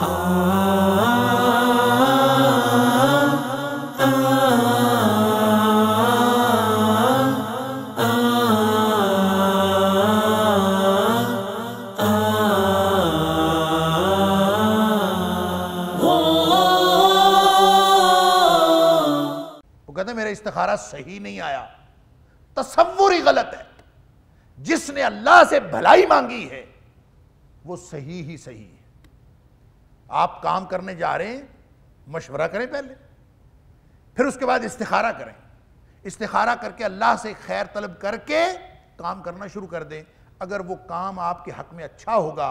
कहते मेरा सही नहीं आया तस्वुर ही गलत है जिसने अल्लाह से भलाई मांगी है वो सही ही सही है आप काम करने जा रहे हैं मशवरा करें पहले फिर उसके बाद इस्तारा करें इस्तारा करके अल्लाह से खैर तलब करके काम करना शुरू कर दें अगर वो काम आपके हक में अच्छा होगा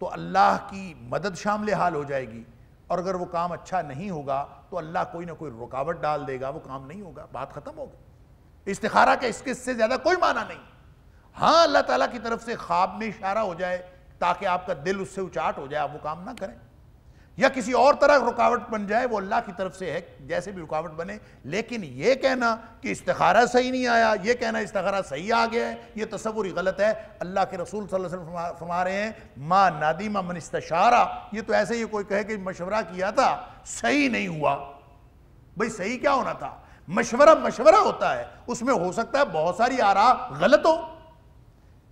तो अल्लाह की मदद शामिल हाल हो जाएगी और अगर वो काम अच्छा नहीं होगा तो अल्लाह कोई ना कोई रुकावट डाल देगा वो काम नहीं होगा बात ख़त्म होगी इस्तारा का इसके इससे ज़्यादा कोई माना नहीं हाँ अल्लाह ताला की तरफ से ख्वाब में इशारा हो जाए ताकि आपका दिल उससे उचाट हो जाए आप वो काम ना करें या किसी और तरह रुकावट बन जाए वो अल्लाह की तरफ से है जैसे भी रुकावट बने लेकिन ये कहना कि इस्तारा सही नहीं आया ये कहना इस्तारा सही आ गया है ये तस्वुर ही गलत है अल्लाह के रसूल सल्लल्लाहु अलैहि फरमा रहे हैं माँ नादी मन इस्तारा ये तो ऐसे ही कोई कहे कि मशवरा किया था सही नहीं हुआ भाई सही क्या होना था मशवरा मशवरा होता है उसमें हो सकता है बहुत सारी आरा गलत हो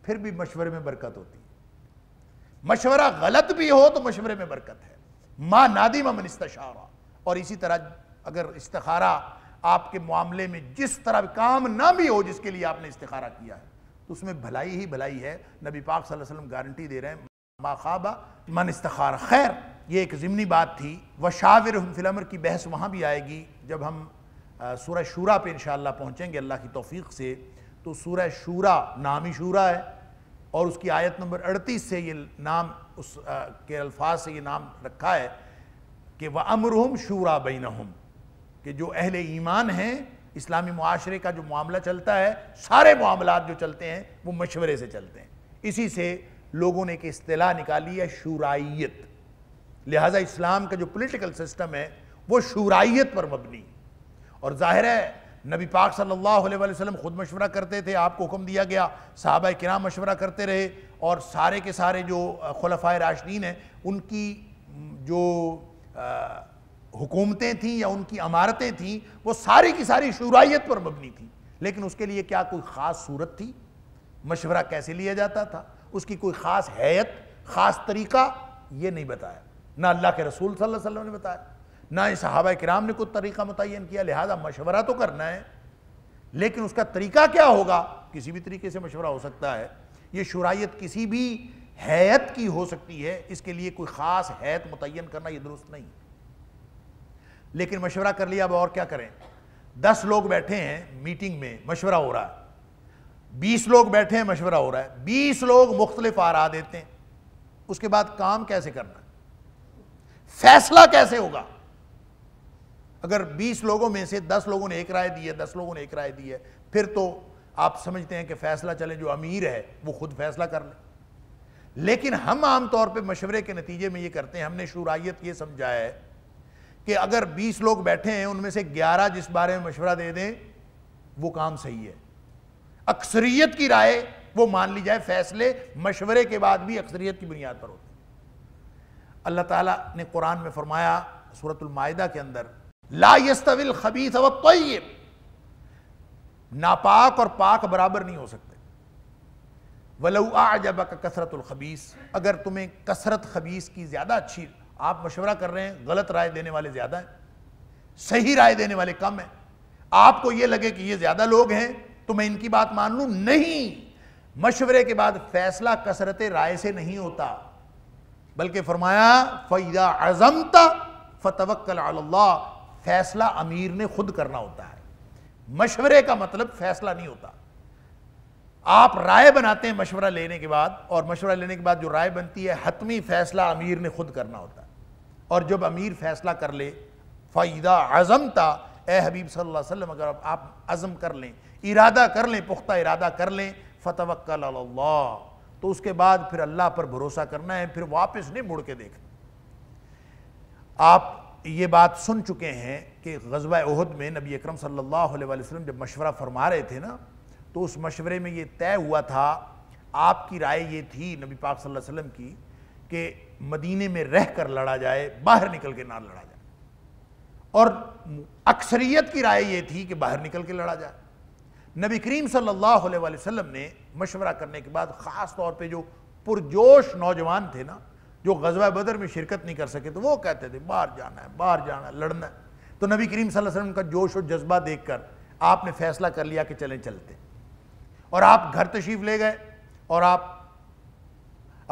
फिर भी मशवरे में बरकत होती है मशवरा गलत भी हो तो मशवरे में बरकत है माँ नादी मन इस्तारा और इसी तरह अगर इस्तारा आपके मामले में जिस तरह काम ना भी हो जिसके लिए आपने इस्तारा किया है तो उसमें भलाई ही भलाई है नबी पाक सल्लल्लाहु अलैहि वसल्लम गारंटी दे रहे हैं मा खाबा मन इस्तार खैर ये एक ज़मनी बात थी वशाविर फिलमर की बहस वहाँ भी आएगी जब हम सूरह शूरा पे इन पहुँचेंगे अल्लाह की तोफ़ी से तो सूरह शूरा नामी शूरा है और उसकी आयत नंबर 38 से ये नाम उस आ, के अल्फाज से ये नाम रखा है कि वह अमरहम शूरा हम कि जो अहल ईमान हैं इस्लामी माशरे का जो मामला चलता है सारे मामला जो चलते हैं वो मशवरे से चलते हैं इसी से लोगों ने एक असलाह निकाली है शुराइत लिहाजा इस्लाम का जो पोलिटिकल सिस्टम है वो शुराइत पर मबनी और ज़ाहिर है नबी पाक सल्लल्लाहु अलैहि वसल्लम ख़ुद मशवरा करते थे आपको हुक्म दिया गया साहबा किराम मशवरा करते रहे और सारे के सारे जो खलफा राशदीन हैं उनकी जो हुकूमतें थीं या उनकी अमारतें थीं वो सारी की सारी शुराइत पर मबनी थी लेकिन उसके लिए क्या कोई ख़ास सूरत थी मशवरा कैसे लिया जाता था उसकी कोई ख़ास हैत ख़ास तरीका ये नहीं बताया ना अल्लाह के रसूल सल्लल्लाहु अलैहि वसल्लम ने बताया ना सहाबा कराम ने कोई तरीका मुतन किया लिहाजा मशवरा तो करना है लेकिन उसका तरीका क्या होगा किसी भी तरीके से मशवरा हो सकता है ये शुराइत किसी भी हैत की हो सकती है इसके लिए कोई ख़ास हैत मुतन करना ये दुरुस्त नहीं लेकिन मशवरा कर लिया अब और क्या करें दस लोग बैठे हैं मीटिंग में मशवरा हो रहा है बीस लोग बैठे हैं मशवरा हो रहा है बीस लोग मुख्तलिफ आरा देते हैं उसके बाद काम कैसे करना फैसला कैसे होगा अगर 20 लोगों में से 10 लोगों ने एक राय दी है 10 लोगों ने एक राय दी है फिर तो आप समझते हैं कि फैसला चले जो अमीर है वो खुद फैसला कर ले लेकिन हम आमतौर पर मशवरे के नतीजे में ये करते हैं हमने शुराइत ये समझा है कि अगर 20 लोग बैठे हैं उनमें से 11 जिस बारे में मशवरा दे दें वो काम सही है अक्सरियत की राय वो मान ली जाए फैसले मशवरे के बाद भी अक्सरियत की बुनियाद पर होते अल्लाह तुरान ने कुरान में फरमाया सूरतुल के अंदर लास्तविल खबीस व तयब नापाक और पाक बराबर नहीं हो सकते वलऊ कसरतुल खबीस अगर तुम्हें कसरत खबीस की ज़्यादा अच्छी आप मशवरा कर रहे हैं गलत राय देने वाले ज़्यादा हैं सही राय देने वाले कम हैं आपको यह लगे कि ये ज़्यादा लोग हैं तो मैं इनकी बात मान लू नहीं मशवरे के बाद फैसला कसरत राय से नहीं होता बल्कि फरमाया फ़ैदा अज़मता फ़तवक्ल अल्लाह फैसला अमीर ने खुद करना होता है मशवरे का मतलब फैसला नहीं होता आप राय बनाते हैं मशवरा लेने के बाद और मशवरा लेने के बाद जो राय बनती है हतमी फैसला अमीर ने खुद करना होता है और जब अमीर फैसला कर ले फ़ायदा आज़म था ए हबीब सल्लल्लाहु अलैहि वसल्लम अगर आप अज़म कर लें इरादा कर लें पुख्ता इरादा कर लें फ़तवक्ल तो उसके बाद फिर अल्लाह पर भरोसा करना है फिर वापस नहीं मुड़ के देखना आप ये बात सुन चुके हैं कि गजबा अहद में नबी अक्रम सल्लल्लाहु जब मशवरा फरमा रहे थे ना तो उस मशवरे में ये तय हुआ था आपकी राय ये थी नबी पाक सल्लल्लाहु अलैहि वसल्लम की कि मदीने में रह कर लड़ा जाए बाहर निकल के ना लड़ा जाए और अक्सरियत की राय ये थी कि बाहर निकल के लड़ा जाए नबी करीम सल्लल्लाहु अलैहि वसल्लम ने मशवरा करने के बाद ख़ास तौर पे जो पुरजोश नौजवान थे ना जो गजवा बदर में शिरकत नहीं कर सके तो वो कहते थे बाहर जाना है बाहर जाना है लड़ना है तो नबी करीम वसल्लम का जोश और जज्बा देख कर आपने फैसला कर लिया कि चलें चलते और आप घर तशीफ ले गए और आप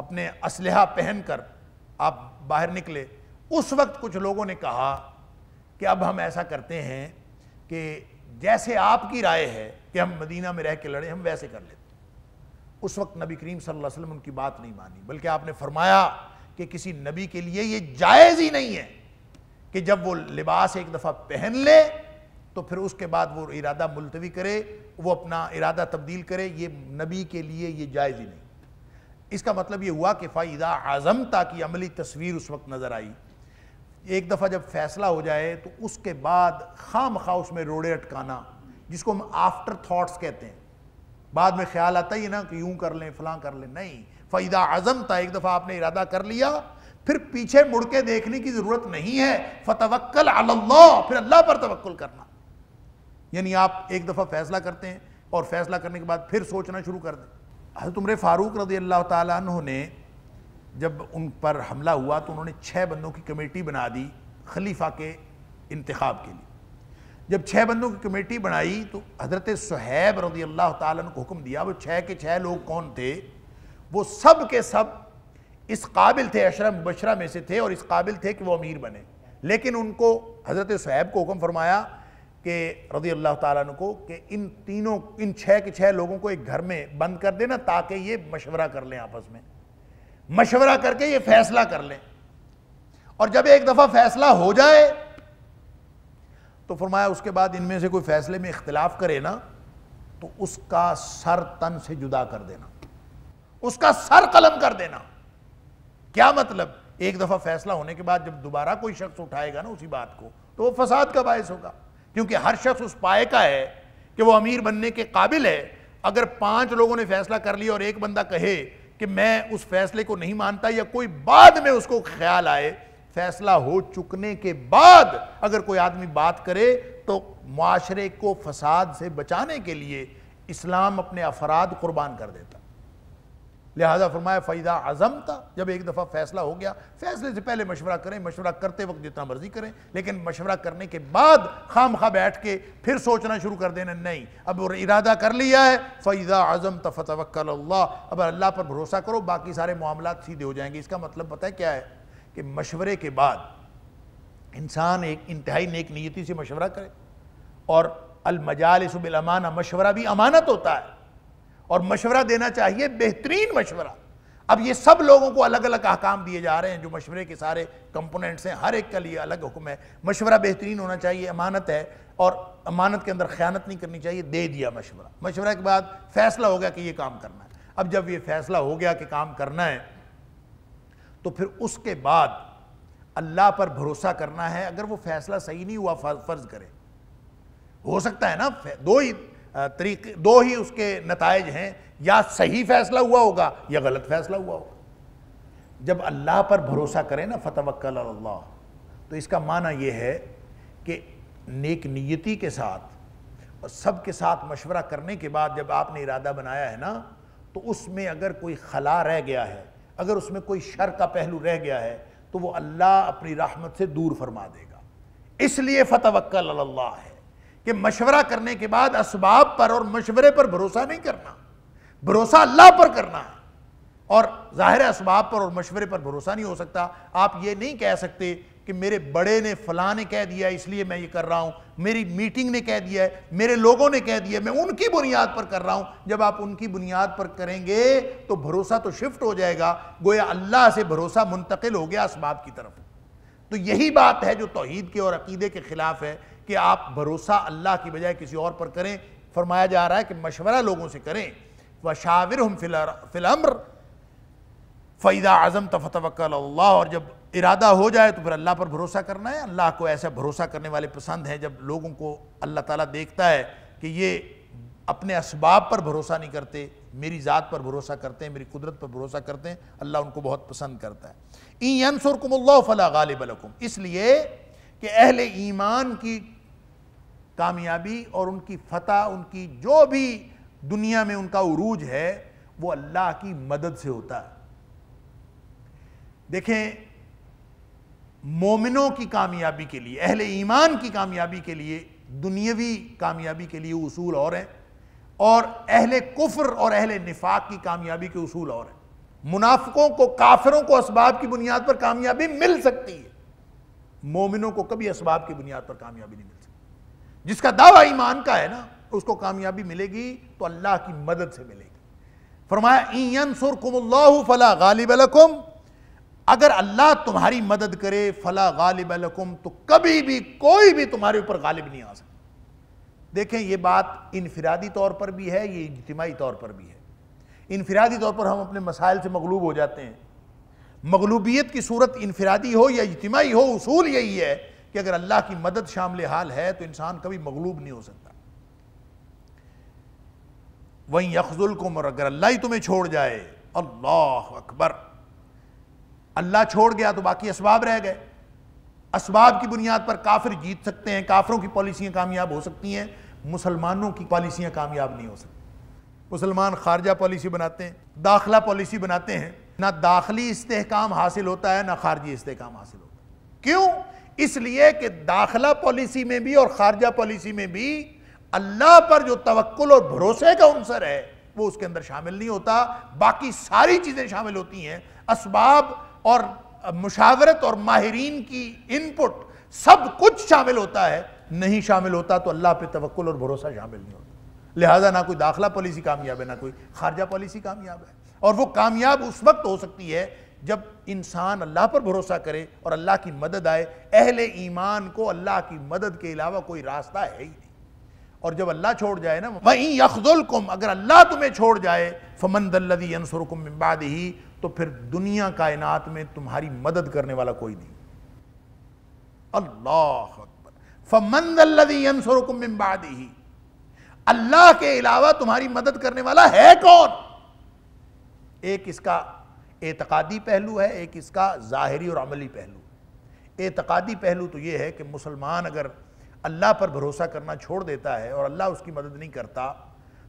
अपने असलहा पहन कर आप बाहर निकले उस वक्त कुछ लोगों ने कहा कि अब हम ऐसा करते हैं कि जैसे आपकी राय है कि हम मदीना में रह के लड़े हम वैसे कर लेते उस वक्त नबी करीम सल्लल्लाहु अलैहि वसल्लम उनकी बात नहीं मानी बल्कि आपने फरमाया कि किसी नबी के लिए ये जायज़ ही नहीं है कि जब वो लिबास एक दफ़ा पहन ले तो फिर उसके बाद वो इरादा मुलतवी करे वो अपना इरादा तब्दील करे ये नबी के लिए ये जायज़ ही नहीं इसका मतलब ये हुआ कि फ़ायदा आज़मता की अमली तस्वीर उस वक्त नज़र आई एक दफ़ा जब फैसला हो जाए तो उसके बाद खाम खा उसमें रोड़े अटकाना जिसको हम आफ्टर थाट्स कहते हैं बाद में ख्याल आता ही ना कि यूं कर लें फलां कर लें नहीं फ़ैदा आज़म था एक दफ़ा आपने इरादा कर लिया फिर पीछे मुड़ के देखने की ज़रूरत नहीं है फतवक्ल अल्लाह फिर अल्लाह पर तवक्ल करना यानी आप एक दफ़ा फैसला करते हैं और फैसला करने के बाद फिर सोचना शुरू कर दें हजरत उम्र फ़ारूक रजी अल्लाह तु ने जब उन पर हमला हुआ तो उन्होंने छः बंदों की कमेटी बना दी खलीफा के इंतखब के लिए जब छः बंदों की कमेटी बनाई तो हज़रत सहैब रजी अल्लाह तुम को हुक्म दिया वो छः के छः लोग कौन थे वो सब के सब इस काबिल थे अशरम बशरा में से थे और इस काबिल थे कि वो अमीर बने लेकिन उनको हज़रत सहैब को हुक्म फरमाया कि रजी अल्लाह ताली को कि इन तीनों इन छः के छः लोगों को एक घर में बंद कर देना ताकि ये मशवरा कर लें आपस में मशवरा करके ये फैसला कर लें और जब एक दफ़ा फैसला हो जाए तो फरमाया उसके बाद इनमें से कोई फैसले में इख्तलाफ करे ना तो उसका सर तन से जुदा कर देना उसका सर कलम कर देना क्या मतलब एक दफा फैसला होने के बाद जब दोबारा कोई शख्स उठाएगा ना उसी बात को तो वो फसाद का बायस होगा क्योंकि हर शख्स उस पाए का है कि वो अमीर बनने के काबिल है अगर पांच लोगों ने फैसला कर लिया और एक बंदा कहे कि मैं उस फैसले को नहीं मानता या कोई बाद में उसको ख्याल आए फैसला हो चुकने के बाद अगर कोई आदमी बात करे तो माशरे को फसाद से बचाने के लिए इस्लाम अपने अफराद कुर्बान कर देता लिहाजा फरमाया फ़ैदा आज़म था जब एक दफ़ा फैसला हो गया फैसले से पहले मशवरा करें मशवरा करते वक्त जितना मर्जी करें लेकिन मशवरा करने के बाद खाम खा बैठ के फिर सोचना शुरू कर देना नहीं अब इरादा कर लिया है फ़ैदा आज़म तफ़तवक्ल अब अल्लाह पर भरोसा करो बाकी सारे मामला सीधे हो जाएंगे इसका मतलब पता है क्या है कि मशवरे के बाद इंसान एक इंतहाई नेक नीयती से मशवरा करे और अलमजालसबिलमाना मशवरा भी अमानत होता है और मशवरा देना चाहिए बेहतरीन मशवरा अब ये सब लोगों को अलग अलग अहकाम दिए जा रहे हैं जो मशवरे के सारे कंपोनेंट्स हैं हर एक का लिए अलग हुक्म है मशवरा बेहतरीन होना चाहिए अमानत है और अमानत के अंदर ख्यानत नहीं करनी चाहिए दे दिया मशवरा मशवरा के बाद फैसला हो गया कि ये काम करना है अब जब ये फैसला हो गया कि काम करना है तो फिर उसके बाद अल्लाह पर भरोसा करना है अगर वो फैसला सही नहीं हुआ फ़र्ज़ करें हो सकता है ना दो ही तरीके दो ही उसके नतज हैं या सही फैसला हुआ होगा या गलत फैसला हुआ होगा जब अल्लाह पर भरोसा करें ना फतवक्ल अल्लाह तो इसका माना यह है कि नेक नियति के साथ और सब के साथ मशवरा करने के बाद जब आपने इरादा बनाया है ना तो उसमें अगर कोई खला रह गया है अगर उसमें कोई शर का पहलू रह गया है तो वो अल्लाह अपनी राहमत से दूर फरमा देगा इसलिए फतवक्ल अल्लाह है कि मशवरा करने के बाद इसबाब पर और मशवरे पर भरोसा नहीं करना भरोसा अल्लाह पर करना है और ज़ाहिर इसबाब पर और मशवरे पर भरोसा नहीं हो सकता आप ये नहीं कह सकते कि मेरे बड़े ने फला ने कह दिया इसलिए मैं ये कर रहा हूँ मेरी मीटिंग ने कह दिया है मेरे लोगों ने कह दिया मैं उनकी बुनियाद पर कर रहा हूँ जब आप उनकी बुनियाद पर करेंगे तो भरोसा तो शिफ्ट हो जाएगा गोया अल्लाह से भरोसा मुंतकिल हो गया इसबाब की तरफ तो यही बात है जो तोहद के और अकीदे के ख़िलाफ़ है कि आप भरोसा अल्लाह की बजाय किसी और पर करें फरमाया जा रहा है कि मशवरा लोगों से करें व शाविर हम फिलम्र फ़ैदा आज़म तफ़तवक्ल अल्लाह और जब इरादा हो जाए तो फिर अल्लाह पर भरोसा करना है अल्लाह को ऐसा भरोसा करने वाले पसंद हैं जब लोगों को अल्लाह ताला देखता है कि ये अपने इसबाब पर भरोसा नहीं करते मेरी ज़ात पर भरोसा करते हैं मेरी कुदरत पर भरोसा करते हैं अल्लाह उनको बहुत पसंद करता है ई सुरकुम्ल फ़ला गालिबलकुम इसलिए कि अहल ईमान की कामयाबी और उनकी फतह उनकी जो भी दुनिया में उनका उरूज है वो अल्लाह की मदद से होता है देखें मोमिनों की कामयाबी के लिए अहले ईमान की कामयाबी के लिए दुनियावी कामयाबी के लिए उसूल और हैं और अहले कुफर और अहले निफाक की कामयाबी के उसूल और हैं मुनाफिकों को काफिरों को इसबाब की बुनियाद पर कामयाबी मिल सकती है मोमिनों को कभी इसबाब की बुनियाद पर कामयाबी नहीं मिलती जिसका दावा ईमान का है ना उसको कामयाबी मिलेगी तो अल्लाह की मदद से मिलेगी फरमाया फला गालिब अगर अल्लाह तुम्हारी मदद करे फला गालिब तो कभी भी कोई भी तुम्हारे ऊपर गालिब नहीं आ सकता देखें ये बात इनफरादी तौर पर भी है यह इजमाही तौर पर भी है इनफरादी तौर पर हम अपने मसाइल से मगलूब हो जाते हैं मगलूबियत की सूरत इनफरादी हो या इजमाही हो उसूल यही है कि अगर अल्लाह की मदद शामिल हाल है तो इंसान कभी मगलूब नहीं हो सकता वहीं को मर अगर अल्लाह ही तुम्हें छोड़ जाए अल्लाह अकबर अल्लाह छोड़ गया तो बाकी इसबाब रह गए इसबाब की बुनियाद पर काफिर जीत सकते हैं काफिरों की पॉलिसियाँ कामयाब हो सकती हैं मुसलमानों की पॉलिसियाँ कामयाब नहीं हो सकती मुसलमान खारजा पॉलिसी बनाते हैं दाखिला पॉलिसी बनाते हैं ना दाखिली इस्तेकाम हासिल होता है ना खारजी इस्तेकाम हासिल होता है क्यों इसलिए कि दाखिला पॉलिसी में भी और खारजा पॉलिसी में भी अल्लाह पर जो तवक्ल और भरोसे का अंसर है वो उसके अंदर शामिल नहीं होता बाकी सारी चीज़ें शामिल होती हैं इसबाब और मुशावरत और माहरीन की इनपुट सब कुछ शामिल होता है नहीं शामिल होता तो अल्लाह पे तवक्ल और भरोसा शामिल नहीं होता लिहाजा ना कोई दाखिला पॉलिसी कामयाब है ना कोई खारजा पॉलिसी कामयाब है और वो कामयाब उस वक्त हो सकती है जब इंसान अल्लाह पर भरोसा करे और अल्लाह की मदद आए अहले ईमान को अल्लाह की मदद के अलावा कोई रास्ता है ही नहीं और जब अल्लाह छोड़ जाए ना वहीं यखदुल कुम अगर अल्लाह तुम्हें छोड़ जाए फमन ही तो फिर दुनिया कायनात में तुम्हारी मदद करने वाला कोई नहीं अल्लाह अकबर ही अल्लाह के अलावा तुम्हारी मदद करने वाला है कौन एक इसका एतकादी पहलू है एक इसका ज़ाहरी और अमली पहलू एतकादी पहलू तो ये है कि मुसलमान अगर अल्लाह पर भरोसा करना छोड़ देता है और अल्लाह उसकी मदद नहीं करता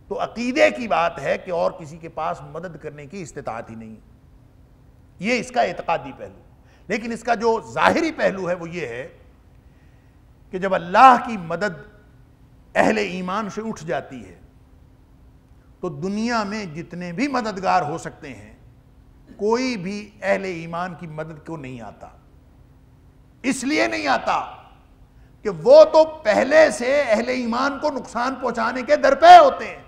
तो अकीदे की बात है कि और किसी के पास मदद करने की इस्तात ही नहीं ये इसका एतकादी पहलू लेकिन इसका जो ज़ाहरी पहलू है वो ये है कि जब अल्लाह की मदद अहल ईमान से उठ जाती है तो दुनिया में जितने भी मददगार हो सकते हैं कोई भी अहले ईमान की मदद को नहीं आता इसलिए नहीं आता कि वो तो पहले से अहले ईमान को नुकसान पहुंचाने के दरपे होते हैं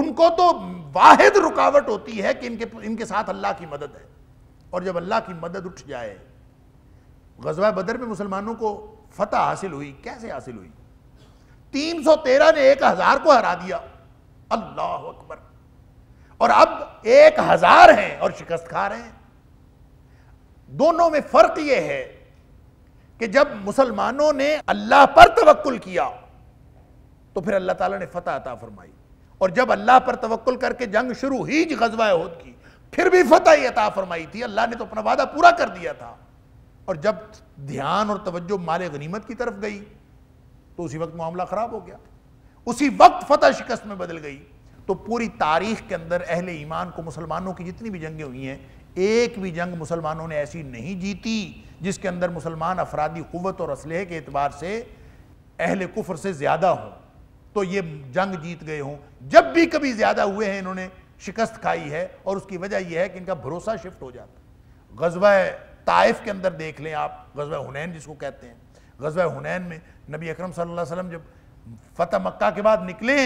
उनको तो वाहिद रुकावट होती है कि इनके इनके साथ अल्लाह की मदद है और जब अल्लाह की मदद उठ जाए गजवा बदर में मुसलमानों को फतह हासिल हुई कैसे हासिल हुई 313 ने एक हजार को हरा दिया अल्लाह अकबर और अब एक हजार हैं और शिकस्त खा रहे हैं दोनों में फर्क यह है कि जब मुसलमानों ने अल्लाह पर तवक्ल किया तो फिर अल्लाह ताला ने फतह अता फरमाई और जब अल्लाह पर तवक्ल करके जंग शुरू ही गजवा होद की फिर भी फतह ही अता फरमाई थी अल्लाह ने तो अपना वादा पूरा कर दिया था और जब ध्यान और तवज्जो माले गनीमत की तरफ गई तो उसी वक्त मामला खराब हो गया उसी वक्त फतह शिकस्त में बदल गई तो पूरी तारीख के अंदर अहल ईमान को मुसलमानों की जितनी भी जंगें हुई हैं एक भी जंग मुसलमानों ने ऐसी नहीं जीती जिसके अंदर मुसलमान अफरादी क़वत और असलहे के अतबार से अहल कुफर से ज़्यादा हों तो ये जंग जीत गए हों जब भी कभी ज़्यादा हुए हैं इन्होंने शिकस्त खाई है और उसकी वजह यह है कि इनका भरोसा शिफ्ट हो जाता है गजवा ताइफ के अंदर देख लें आप गजवा हुनैन जिसको कहते हैं गजवा हुनैन में नबी अक्रम सल्लल्लाहु अलैहि जब फतह मक्का के बाद निकले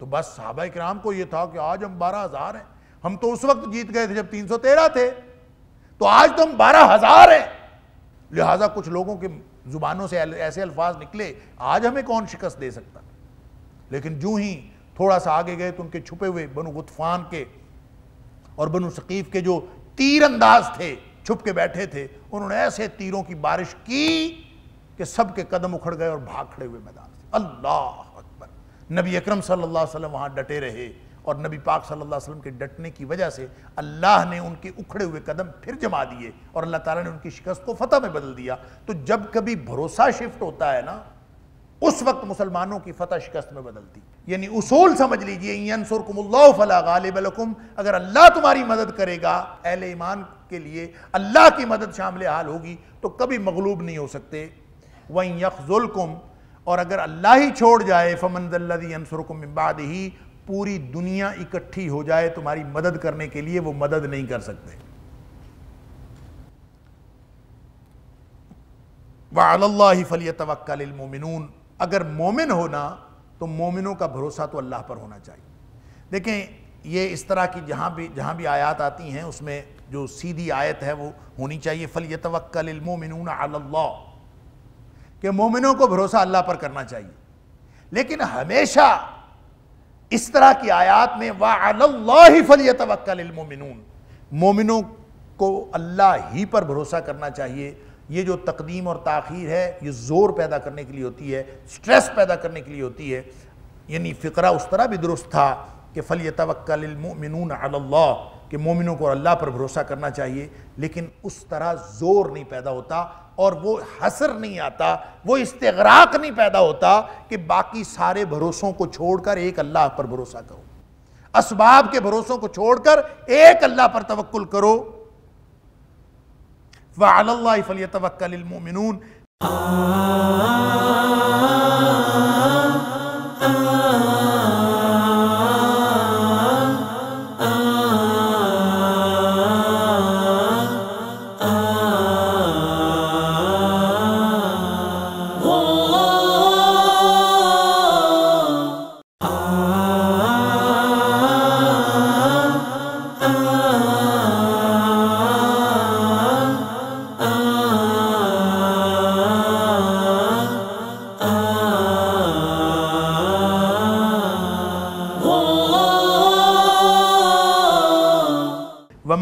तो बस साहबा इक्राम को यह था कि आज हम बारह हजार हैं हम तो उस वक्त जीत गए थे जब तीन सौ तेरह थे तो आज तो हम बारह हजार हैं लिहाजा कुछ लोगों के जुबानों से ऐसे अल्फाज निकले आज हमें कौन शिकस्त दे सकता लेकिन जो ही थोड़ा सा आगे गए तो उनके छुपे हुए बनु गुतफान के और बनु सकीफ के जो तीर अंदाज थे छुप के बैठे थे उन्होंने ऐसे तीरों की बारिश की कि सबके कदम उखड़ गए और भाग खड़े हुए मैदान से अल्लाह नबी अकरम सल्लल्लाहु वहाँ डटे रहे और नबी पाक सल्लल्लाहु अलैहि वसल्लम के डटने की वजह से अल्लाह ने उनके उखड़े हुए कदम फिर जमा दिए और अल्लाह ताला ने उनकी शिकस्त को फतह में बदल दिया तो जब कभी भरोसा शिफ्ट होता है ना उस वक्त मुसलमानों की फतह शिकस्त में बदलती यानी उसूल समझ लीजिए अगर अल्लाह तुम्हारी मदद करेगा अहल ईमान के लिए अल्लाह की मदद शामिल हाल होगी तो कभी मगलूब नहीं हो सकते वहीं यकजुलकुम और अगर अल्लाह ही छोड़ जाए फमनदी अनसरकमबाद ही पूरी दुनिया इकट्ठी हो जाए तुम्हारी मदद करने के लिए वो मदद नहीं कर सकते वाह फली तवक्लमिन अगर मोमिन होना तो मोमिनों का भरोसा तो अल्लाह पर होना चाहिए देखें ये इस तरह की जहाँ भी जहाँ भी आयात आती हैं उसमें जो सीधी आयत है वो होनी चाहिए फली तवक्लमिन अल्लाह कि मोमिनों को भरोसा अल्लाह पर करना चाहिए लेकिन हमेशा इस तरह की आयात में वाह फली मोमिनों को अल्लाह ही पर भरोसा करना चाहिए ये जो तकदीम और ताखीर है ये ज़ोर पैदा करने के लिए होती है स्ट्रेस पैदा करने के लिए होती है यानी फ़िक्रा उस तरह भी दुरुस्त था कि फ़ली तवक्लमिन अल्लाह कि मोमिनों को अल्लाह पर भरोसा करना चाहिए लेकिन उस तरह ज़ोर नहीं पैदा होता और वो हसर नहीं आता वो इस्तेराक नहीं पैदा होता कि बाकी सारे भरोसों को छोड़कर एक अल्लाह पर भरोसा करो असबाब के भरोसों को छोड़कर एक अल्लाह पर तवक्ल करो वाल फलिया तवक्ल मोमिन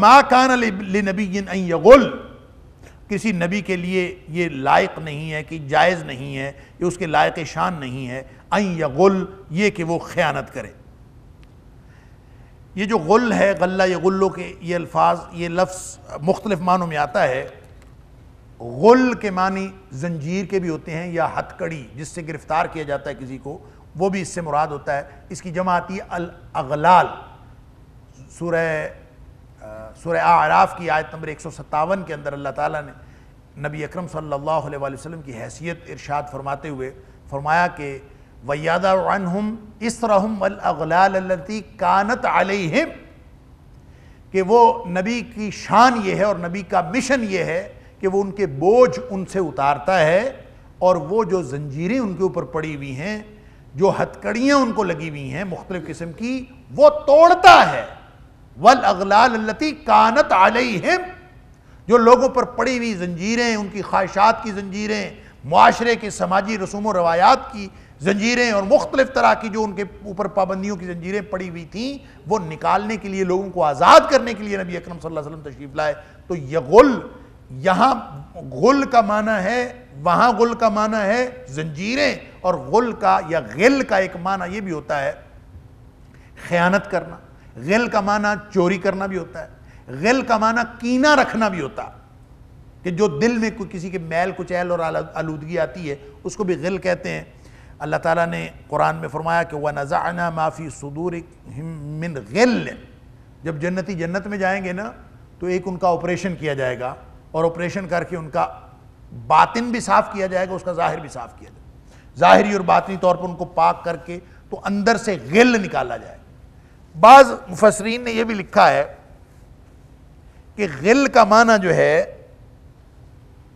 मा कान नबी यगुल किसी नबी के लिए ये लायक नहीं है कि जायज़ नहीं है ये उसके लायक शान नहीं है अं या गुल ये कि वो ख़यानत करे ये जो गुल है गल्ला या गुल्लो के ये अल्फाज ये लफ्स मुख्तलिफ मानों में आता है गुल के मानी जंजीर के भी होते हैं या हथकड़ी जिससे गिरफ़्तार किया जाता है किसी को वो भी इससे मुराद होता है इसकी जमा आती है अल अगलाल सूरह सुरह आराफ की आयत नंबर एक सौ सत्तावन के अंदर अल्लाह ताला ने नबी अकरम सल्लल्लाहु अलैहि वसल्लम की हैसियत इरशाद फरमाते हुए फरमाया कि वैदानहम इसरहम अलती कानत अलहम कि वो नबी की शान ये है और नबी का मिशन ये है कि वो उनके बोझ उनसे उतारता है और वो जो जंजीरें उनके ऊपर पड़ी हुई हैं जो हथकड़ियाँ उनको लगी हुई हैं मुख्तलिफ़ किस्म की वो तोड़ता है वल अगलाती कानत हिम जो लोगों पर पड़ी हुई जंजीरें उनकी ख्वाहिशात की जंजीरें माशरे के समाजी रसूम रवायात की जंजीरें और मुख्तलिफ तरह की जो उनके ऊपर पाबंदियों की जंजीरें पड़ी हुई थी वो निकालने के लिए लोगों को आज़ाद करने के लिए नबी अकरम सल्लल्लाहु तशरीफ़ लाए तो यह गुल यहाँ गुल का माना है वहाँ गुल का माना है जंजीरें और गुल का या गिल का एक माना यह भी होता है ख़यानत करना गिल का माना चोरी करना भी होता है गिल का माना कीना रखना भी होता कि जो दिल में कोई किसी के मैल कुचैल और आलूदगी आती है उसको भी गिल कहते हैं अल्लाह ताला ने कुरान में फरमाया कि वह नज़ाना माफ़ी सदूर मिन गिल जब जन्नती जन्नत में जाएंगे ना तो एक उनका ऑपरेशन किया जाएगा और ऑपरेशन करके उनका बातिन भी साफ़ किया जाएगा उसका ज़ाहिर भी साफ़ किया जाएगा ज़ाहरी और बातनी तौर पर उनको पाक करके तो अंदर से गिल निकाला जाएगा बाज मुफसरीन ने यह भी लिखा है कि गिल का माना जो है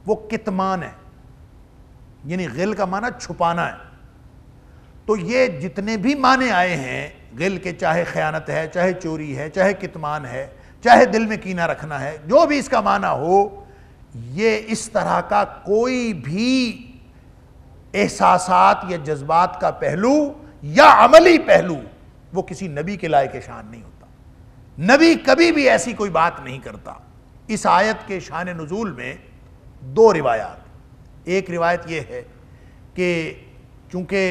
वो कितमान है यानी गिल का माना छुपाना है तो ये जितने भी माने आए हैं गिल के चाहे ख़यानत है चाहे चोरी है चाहे कितमान है चाहे दिल में कीना रखना है जो भी इसका माना हो ये इस तरह का कोई भी एहसास या जज्बात का पहलू या अमली पहलू वो किसी नबी के लायक शान नहीं होता नबी कभी भी ऐसी कोई बात नहीं करता इस आयत के शान नज़ूल में दो रिवायात एक रिवायत यह है कि चूंकि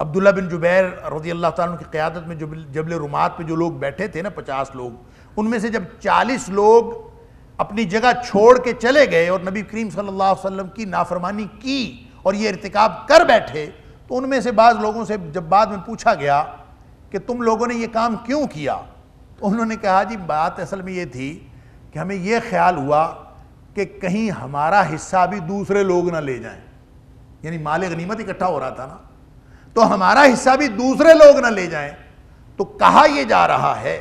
अब्दुल्ला बिन जुबैर रजी अल्लाह तुम की क़्यादत में जब जबल रुमात पे जो लोग बैठे थे ना पचास लोग उनमें से जब चालीस लोग अपनी जगह छोड़ के चले गए और नबी करीम सल्लल्लाहु अलैहि वसल्लम की नाफरमानी की और ये इरतिकाब कर बैठे तो उनमें से बाज़ लोगों से जब बाद में पूछा गया कि तुम लोगों ने ये काम क्यों किया तो उन्होंने कहा जी बात असल में ये थी कि हमें ये ख्याल हुआ कि कहीं हमारा हिस्सा भी दूसरे लोग ना ले जाएं यानी माल गनीमत इकट्ठा हो रहा था ना तो हमारा हिस्सा भी दूसरे लोग ना ले जाएं तो कहा यह जा रहा है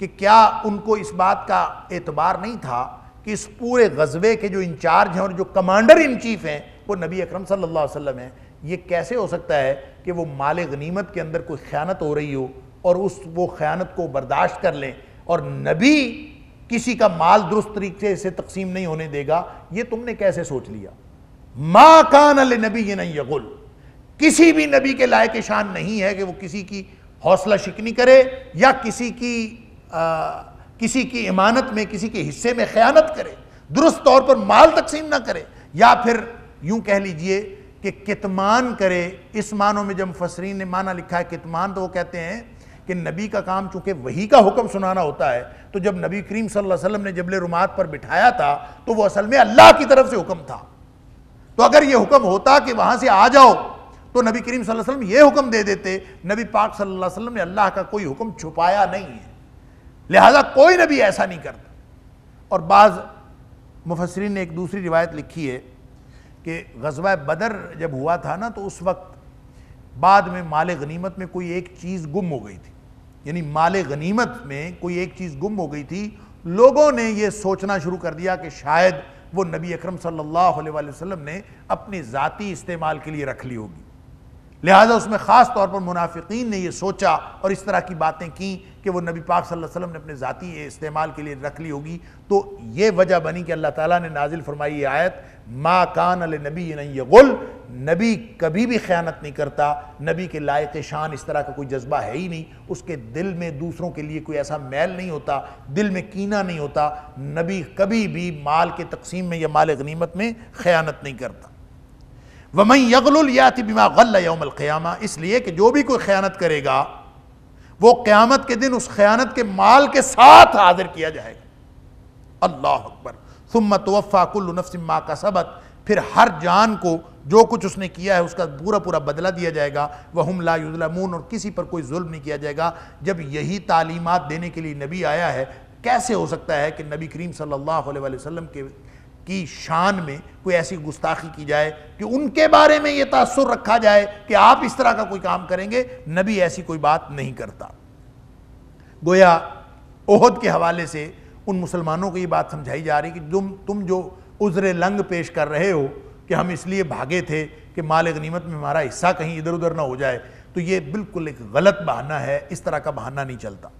कि क्या उनको इस बात का एतबार नहीं था कि इस पूरे गजबे के जो इंचार्ज हैं और जो कमांडर इन चीफ हैं वो नबी अक्रम सल्ला वसलम हैं ये कैसे हो सकता है कि वो माल गनीमत के अंदर कोई ख्यानत हो रही हो और उस वो ख़यानत को बर्दाश्त कर लें और नबी किसी का माल दुरुस्त तरीके से तकसीम नहीं होने देगा ये तुमने कैसे सोच लिया मा कान अल नबी ये नहीं यगुल किसी भी नबी के लायक शान नहीं है कि वो किसी की हौसला शिकनी करे या किसी की आ, किसी की इमानत में किसी के हिस्से में ख़यानत करे दुरुस्त तौर पर माल तकसीम ना करे या फिर यूं कह लीजिए कि कितमान करे इस मानों में जब फसरीन ने माना लिखा है कितमान तो वो कहते हैं कि नबी का काम चूंकि वही का हुक्म सुनाना होता है तो जब नबी करीम सल्लल्लाहु अलैहि वसल्लम ने जबल रुमात पर बिठाया था तो वो असल में अल्लाह की तरफ से हुक्म था तो अगर ये हुक्म होता कि वहां से आ जाओ तो नबी करीम सल्लल्लाहु अलैहि वसल्लम ये हुक्म दे देते नबी पाक सल्लल्लाहु अलैहि वसल्लम ने अल्लाह का कोई हुक्म छुपाया नहीं है लिहाजा कोई नबी ऐसा नहीं करता और बाज़ मुफसरीन ने एक दूसरी रिवायत लिखी है कि गजबा बदर जब हुआ था ना तो उस वक्त बाद में माल गनीमत में कोई एक चीज़ गुम हो गई थी यानी माल गनीमत में कोई एक चीज़ गुम हो गई थी लोगों ने यह सोचना शुरू कर दिया कि शायद वो नबी अकरम सल्लल्लाहु अलैहि वसल्लम ने अपने ज़ाती इस्तेमाल के लिए रख ली होगी लिहाजा उसमें ख़ास तौर पर मुनाफिकीन ने यह सोचा और इस तरह की बातें कहीं कि वो नबी पाक सल्लल्लाहु अलैहि वसल्लम ने अपने ज़ाती इस्तेमाल के लिए रख ली होगी तो ये वजह बनी कि अल्लाह ताला ने नाजिल फरमाई ये आयत मा कान अल नबी गुल नबी कभी भी ख़यानत नहीं करता नबी के लायक शान इस तरह का कोई जज्बा है ही नहीं उसके दिल में दूसरों के लिए कोई ऐसा मैल नहीं होता दिल में कीना नहीं होता नबी कभी भी माल के तकसीम में या माल गनीमत में ख़यानत नहीं करता वमई यगलयाति बिमा गल यमल क़्यामा इसलिए कि जो भी कोई ख़यानत करेगा वो क़्यामत के दिन उस ख़यानत के माल के साथ हाजिर किया जाएगा अल्लाह अकबर सुम तोफ़ाकुल्नफ़सिम्मा का सबक फिर हर जान को जो कुछ उसने किया है उसका पूरा पूरा बदला दिया जाएगा वह हम लाजलमून और किसी पर कोई जुल्म नहीं किया जाएगा जब यही तालीमत देने के लिए नबी आया है कैसे हो सकता है कि नबी करीम सल्ला वसम के की शान में कोई ऐसी गुस्ताखी की जाए कि उनके बारे में ये तासर रखा जाए कि आप इस तरह का कोई काम करेंगे नबी ऐसी कोई बात नहीं करता गोया ओहद के हवाले से उन मुसलमानों को ये बात समझाई जा रही कि तुम तुम जो उज़र लंग पेश कर रहे हो कि हम इसलिए भागे थे कि माल गनीमत में हमारा हिस्सा कहीं इधर उधर ना हो जाए तो ये बिल्कुल एक गलत बहाना है इस तरह का बहाना नहीं चलता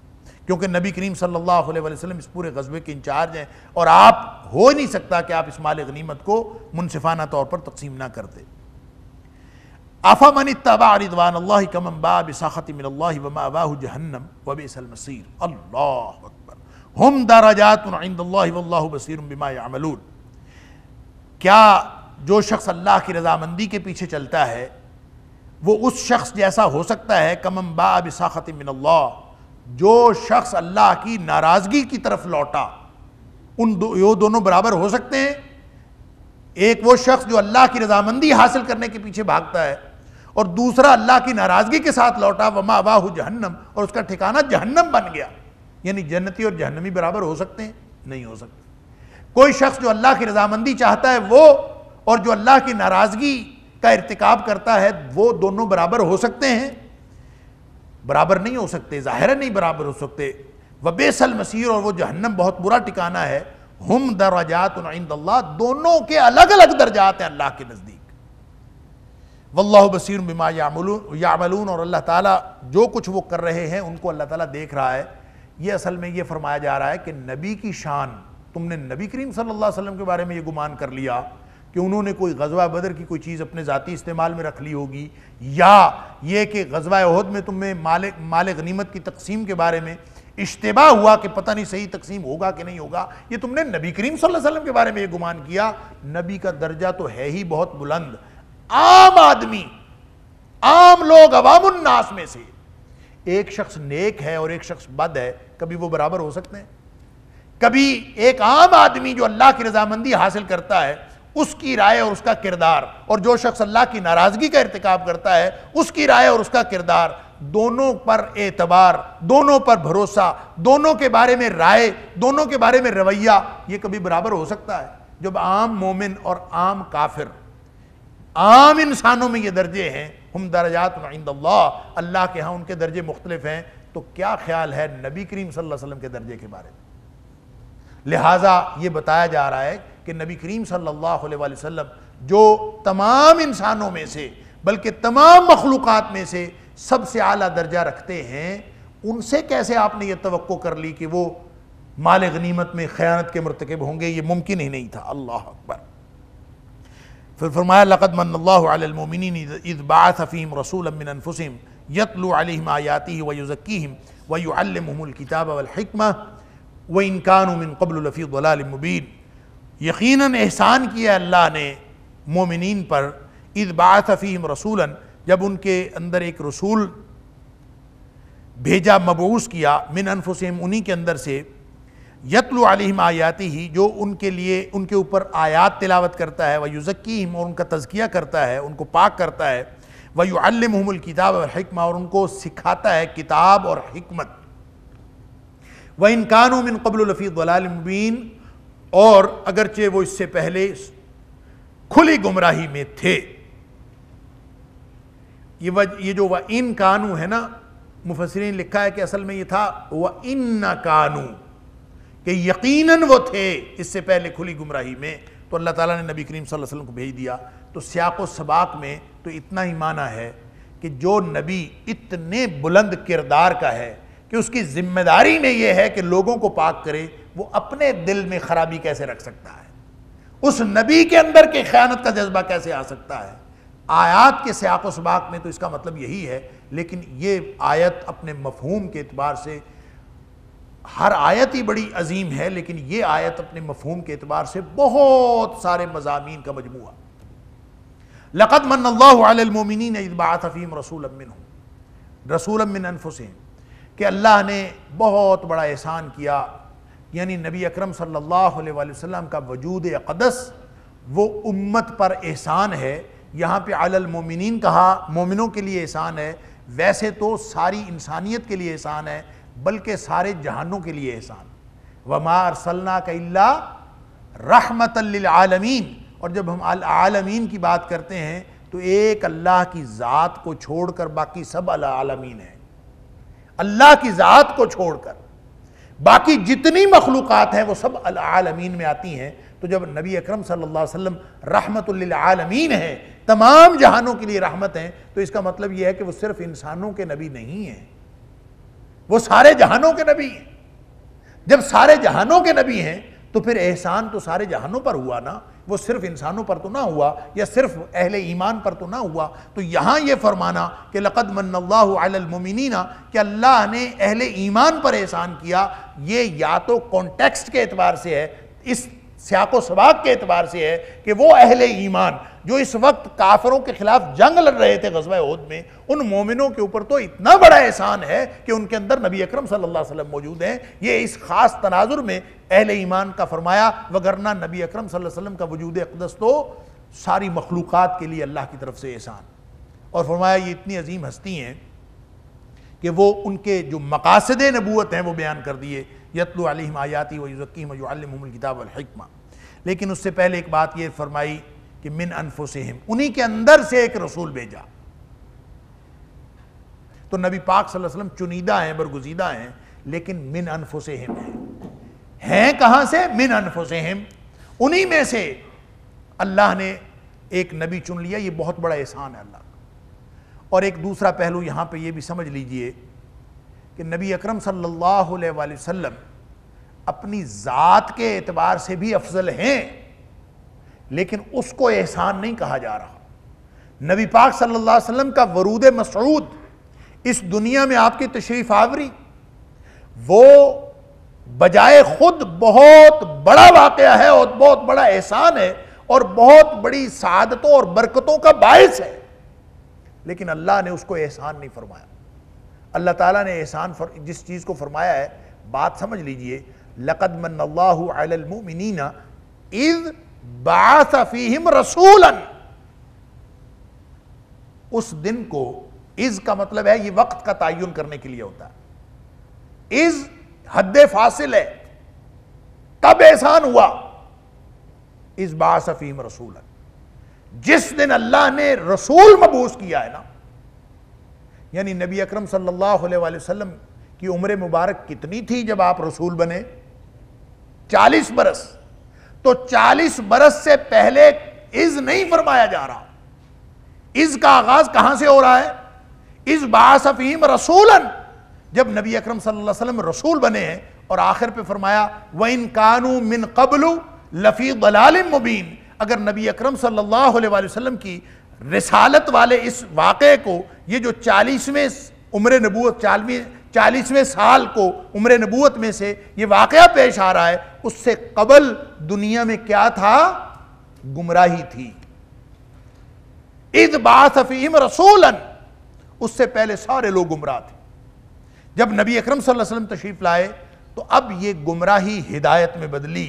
क्योंकि नबी करीम सल्लल्लाहु अलैहि वसल्लम इस पूरे गजबे के इंचार्ज हैं और आप हो नहीं सकता कि आप इस माल गनीमत को मुनफाना तौर पर तकसीम ना करते आफा मन तबा रिदवान अल्लाह कमम बाब साखत जहन्नम वबेसल अल्लाह अकबर हम दाराजात बसीर बिमा अमलून क्या जो शख्स अल्लाह की रजामंदी के पीछे चलता है वो उस शख्स जैसा हो सकता है कमम बा साखत मिनल्ला जो शख्स अल्लाह की नाराज़गी की तरफ लौटा उन दो यो दोनों बराबर हो सकते हैं एक वो शख्स जो अल्लाह की रजामंदी हासिल करने के पीछे भागता है और दूसरा अल्लाह की नाराज़गी के साथ लौटा वमा अबाह जहन्नम और उसका ठिकाना जहन्नम बन गया यानी जन्नती और जहन्नमी बराबर हो सकते हैं नहीं हो सकते कोई शख्स जो अल्लाह की रजामंदी चाहता है वो और जो अल्लाह की नाराज़गी का इरतकब करता है वो दोनों बराबर हो सकते हैं बराबर नहीं हो सकते ज़ाहिर नहीं बराबर हो सकते वबेसल मसीर और वो जहन्नम बहुत बुरा टिकाना है हम दर्जात अल्लाह दोनों के अलग अलग दर्जात हैं अल्लाह के नज़दीक वल्लाह बसीर बिमा यामलून और अल्लाह ताला जो कुछ वो कर रहे हैं उनको अल्लाह ताला देख रहा है ये असल में ये फरमाया जा रहा है कि नबी की शान तुमने नबी करीम सल्लल्लाहु अलैहि वसल्लम के बारे में ये गुमान कर लिया कि उन्होंने कोई गजवा बदर की कोई चीज़ अपने ज़ाती इस्तेमाल में रख ली होगी या ये कि गजवा अहद में तुम्हें माल माल गनीमत की तकसीम के बारे में इश्तबा हुआ कि पता नहीं सही तकसीम होगा कि नहीं होगा ये तुमने नबी करीम सल्लल्लाहु अलैहि वसल्लम के बारे में ये गुमान किया नबी का दर्जा तो है ही बहुत बुलंद आम आदमी आम लोग अवामनास में से एक शख्स नेक है और एक शख्स बद है कभी वो बराबर हो सकते हैं कभी एक आम आदमी जो अल्लाह की रजामंदी हासिल करता है उसकी राय और उसका किरदार और जो शख्स अल्लाह की नाराज़गी का इरतकब करता है उसकी राय और उसका किरदार दोनों पर एतबार दोनों पर भरोसा दोनों के बारे में राय दोनों के बारे में रवैया ये कभी बराबर हो सकता है जब आम मोमिन और आम काफिर आम इंसानों में ये दर्जे हैं हम दर्जात अल्लाह के यहाँ उनके दर्जे मुख्तलिफ हैं तो क्या ख्याल है नबी करीम सल्लल्लाहु अलैहि वसल्लम के दर्जे के बारे में लिहाजा ये बताया जा रहा है कि नबी करीम सल्लल्लाहु अलैहि वसल्लम जो तमाम इंसानों में से बल्कि तमाम मखलूक़ में से सबसे आला दर्जा रखते हैं उनसे कैसे आपने ये तो कर ली कि वो माल गनीमत में ख़यानत के मरतकब होंगे ये मुमकिन ही नहीं था अल्लाह अकबर फिर फरमाया लक़द इज़बाफ़ीम रसूल अमिनफ़ुसिम यतलु अलहम आयाती वयुज़क्कीम किताब वलहकमा व इनकान मिन कबल यकीनन एहसान किया अल्लाह ने मोमिन पर ईद बाफ़ीम रसूलन जब उनके अंदर एक रसूल भेजा मबूस किया मिन अनफुसम उन्हीं के अंदर से यतलु आलिम आयाती ही जो उनके लिए उनके ऊपर आयात तिलावत करता है वह युज़क्कीम और उनका तजकिया करता है उनको पाक करता है वह युमल किताब और हकम और उनको सिखाता है किताब और हमत व इनकानों मिन कबल और अगरचे वो इससे पहले खुली गुमराही में थे ये वज, ये जो व इन कानू है ना मुफसरीन लिखा है कि असल में ये था व इन न कानू कि यकीनन वो थे इससे पहले खुली गुमराही में तो अल्लाह ताला ने नबी करीम सल्लल्लाहु अलैहि वसल्लम को भेज दिया तो सियाको सबाक में तो इतना ही माना है कि जो नबी इतने बुलंद किरदार का है कि उसकी जिम्मेदारी में यह है कि लोगों को पाक करे वो अपने दिल में खराबी कैसे रख सकता है उस नबी के अंदर के खयानत का जज्बा कैसे आ सकता है आयात के सियाक सबाक में तो इसका मतलब यही है लेकिन ये आयत अपने मफहूम के अतबार से हर आयत ही बड़ी अजीम है लेकिन ये आयत अपने मफहूम के अतबार से बहुत सारे मजामी का मजमू लक़द मन अल्लामिन इबात हफ़ीम रसूल अमिन रसूल अमिन अनफुसैन के अल्लाह ने बहुत बड़ा एहसान किया यानी नबी अकरम सल्लल्लाहु अलैहि वसल्लम का वजूद अकदस वो उम्मत पर एहसान है यहाँ पे अलमोमिन कहा मोमिनों के लिए एहसान है वैसे तो सारी इंसानियत के लिए एहसान है बल्कि सारे जहानों के लिए एहसान वमार का रहमत आलमीन और जब हम आलमीन की बात करते हैं तो एक अल्लाह की ज़ात को छोड़कर बाकी सब आलमीन है अल्लाह की ज़ात को छोड़कर बाकी जितनी मखलूक़ हैं वो सब अलमीन में आती हैं तो जब नबी अकरम सल्लल्लाहु अलैहि वसल्लम रहमतुल्लिलालमीन हैं तमाम जहानों के लिए रहमत हैं तो इसका मतलब ये है कि वो सिर्फ इंसानों के नबी नहीं हैं वो सारे जहानों के नबी हैं जब सारे जहानों के नबी हैं तो फिर एहसान तो सारे जहानों पर हुआ ना वो सिर्फ इंसानों पर तो ना हुआ या सिर्फ अहल ईमान पर तो ना हुआ तो यहाँ ये फरमाना कि लक़द मन्नल्लामिनना कि अल्लाह ने अहल ईमान पर एहसान किया ये या तो कॉन्टेक्स्ट के अतबार से है इस सियाको सबाक के एतबार से है कि वो अहल ईमान जो इस वक्त काफरों के खिलाफ जंग लड़ रहे थे गजब उद में उन मोमिनों के ऊपर तो इतना बड़ा एहसान है कि उनके अंदर नबी अकरम सल्लल्लाहु अलैहि वसल्लम मौजूद हैं ये इस खास तनाजुर में अहल ईमान का फरमाया वगरना नबी अकरम वसल्लम का वजूद अकदस तो सारी मखलूक़ के लिए अल्लाह की तरफ से एहसान और फरमाया ये इतनी अजीम हस्ती हैं कि वो उनके जो मकासद नबूत हैं वो बयान कर दिए यतलु अलम आयाती वज़कीम वज़ालमकिताबलकमा लेकिन उससे पहले एक बात ये फरमाई कि मिन अनफुसहम उन्हीं के अंदर से एक रसूल भेजा तो नबी पाक सल्लल्लाहु अलैहि वसल्लम चुनीदा हैं बरगुजीदा हैं लेकिन मिन अनफुसहम हैं हैं कहाँ से मिन अनफुसहम उन्हीं में से अल्लाह ने एक नबी चुन लिया ये बहुत बड़ा एहसान है अल्लाह का और एक दूसरा पहलू यहाँ पर यह भी समझ लीजिए कि नबी अकरम सल्लल्लाहु अलैहि वसल्लम अपनी ज़ात के एतबार से भी अफजल हैं लेकिन उसको एहसान नहीं कहा जा रहा नबी पाक सल्लल्लाहु अलैहि वसल्लम का वरूद मसरूद इस दुनिया में आपकी तशरीफ़ आवरी वो बजाय खुद बहुत बड़ा वाक़ है और बहुत बड़ा एहसान है और बहुत बड़ी सदतों और बरकतों का बायस है लेकिन अल्लाह ने उसको एहसान नहीं फरमाया अल्लाह ताला ने एहसान फर जिस चीज़ को फरमाया है बात समझ लीजिए लकद मनल्लामिनना इज बाफ़ीम रसूलन उस दिन को इज का मतलब है ये वक्त का तयन करने के लिए होता है इज हद फासिल है तब एहसान हुआ इस बासफीम रसूलन जिस दिन अल्लाह ने रसूल मबूस किया है ना यानी नबी अकरम सल्लल्लाहु अलैहि वसल्लम की उम्र मुबारक कितनी थी जब आप रसूल बने चालीस बरस तो चालीस बरस से पहले इज नहीं फरमाया जा रहा इज का आगाज कहां से हो रहा है इज बासफीम रसूलन जब नबी अकरम सल्लल्लाहु अलैहि वसल्लम रसूल बने हैं और आखिर पे फरमाया व इन कानू मिन कबलू लफ़ी बलाल मुबीन अगर नबी अकरम सल्लल्लाहु अलैहि वसल्लम की रिसालत वाले इस वाक़े को ये जो चालीसवें उम्र नबूत चालवी चालीसवें साल को उम्र नबूत में से ये वाक़ पेश आ रहा है उससे कबल दुनिया में क्या था गुमराही थी ईद बाफ़ीम रसूलन उससे पहले सारे लोग गुमराह थे जब नबी अक्रम सल्लल्लाहु तशरीफ़ लाए तो अब ये गुमराही हिदायत में बदली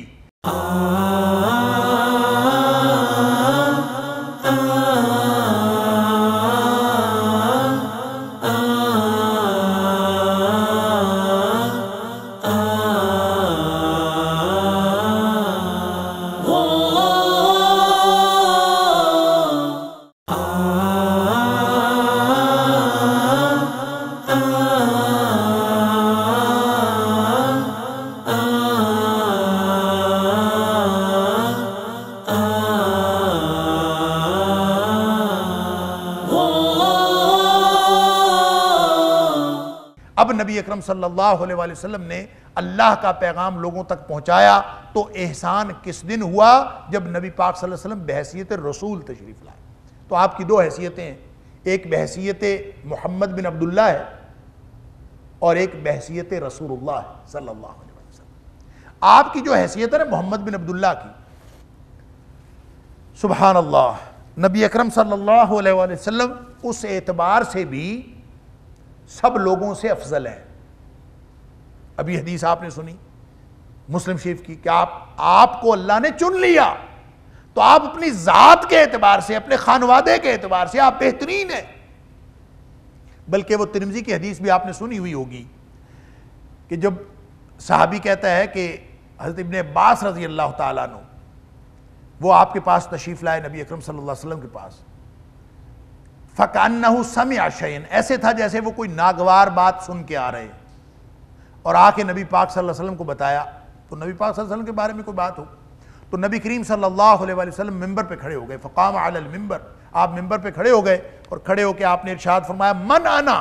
अब नबी अकरम सल्लल्लाहु अलैहि वसल्लम ने अल्लाह का पैगाम लोगों तक पहुंचाया तो एहसान किस दिन हुआ जब नबी पाक सल्लल्लाहु अलैहि वसल्लम बहसीत रसूल तशरीफ़ लाए तो आपकी दो हैसियतें एक बहसीत मोहम्मद बिन अब्दुल्ला है और एक बहसीत रसूल है सल्लल्लाहु आपकी जो हैसियत है मोहम्मद बिन अब्दुल्ला की सुबहानल्ला नबी अक्रम सल्ला अलैहि उस एतबार से भी सब लोगों से अफजल है अभी हदीस आपने सुनी मुस्लिम शरीफ की क्या आप आपको अल्लाह ने चुन लिया तो आप अपनी जात के एतबार से अपने खानवादे के एतबार से आप बेहतरीन हैं बल्कि वो तिरमजी की हदीस भी आपने सुनी हुई होगी कि जब साहबी कहता है कि हजरत इबन अब्बास रजी अल्लाह तु वो आपके पास तशरीफ़ लाए नबी अकरम सल्लल्लाहु अलैहि वसल्लम के पास फ़कान सम आशयन ऐसे था जैसे वो कोई नागवार बात सुन के आ रहे और आके नबी पाक सल्लल्लाहु अलैहि वसल्लम को बताया तो नबी पाक सल्लल्लाहु अलैहि वसल्लम के बारे में कोई बात हो तो नबी करीम सल्लल्लाहु अलैहि वसल्लम मिंबर पे खड़े हो गए फ़काम आल मिंबर आप मिंबर पे खड़े हो गए और खड़े होकर आपने इर्शाद फरमाया मन आना